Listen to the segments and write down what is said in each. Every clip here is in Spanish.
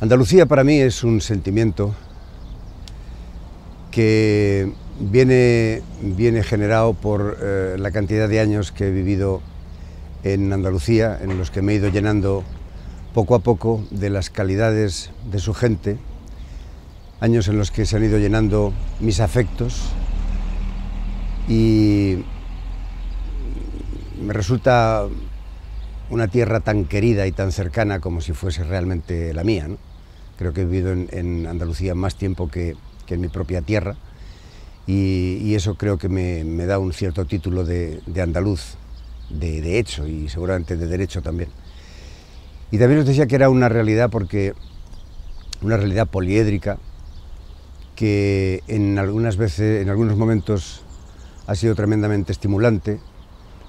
Andalucía para mí es un sentimiento que viene, viene generado por eh, la cantidad de años que he vivido en Andalucía, en los que me he ido llenando poco a poco de las calidades de su gente, años en los que se han ido llenando mis afectos y me resulta una tierra tan querida y tan cercana como si fuese realmente la mía. Creo que he vivido en, Andalucía más tiempo que, en mi propia tierra y, eso creo que me, da un cierto título de, andaluz, de, de, hecho y seguramente de derecho también. Y también os decía que era una realidad porque una realidad poliédrica que en algunas veces, en algunos momentos ha sido tremendamente estimulante,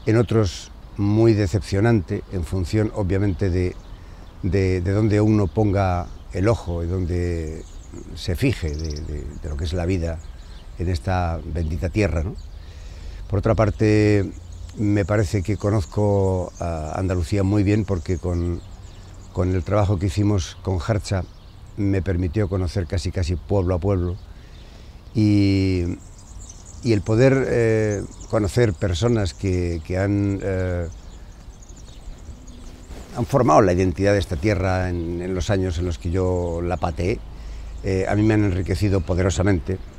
en otros muy decepcionante en función obviamente de, donde uno ponga el ojo y donde se fije de, lo que es la vida en esta bendita tierra. Por otra parte, me parece que conozco a Andalucía muy bien porque con, el trabajo que hicimos con Jarcha me permitió conocer casi casi pueblo a pueblo y, y el poder eh, conocer personas que, han, eh, han formado la identidad de esta tierra en, los años en los que yo la pateé, eh, a mí me han enriquecido poderosamente.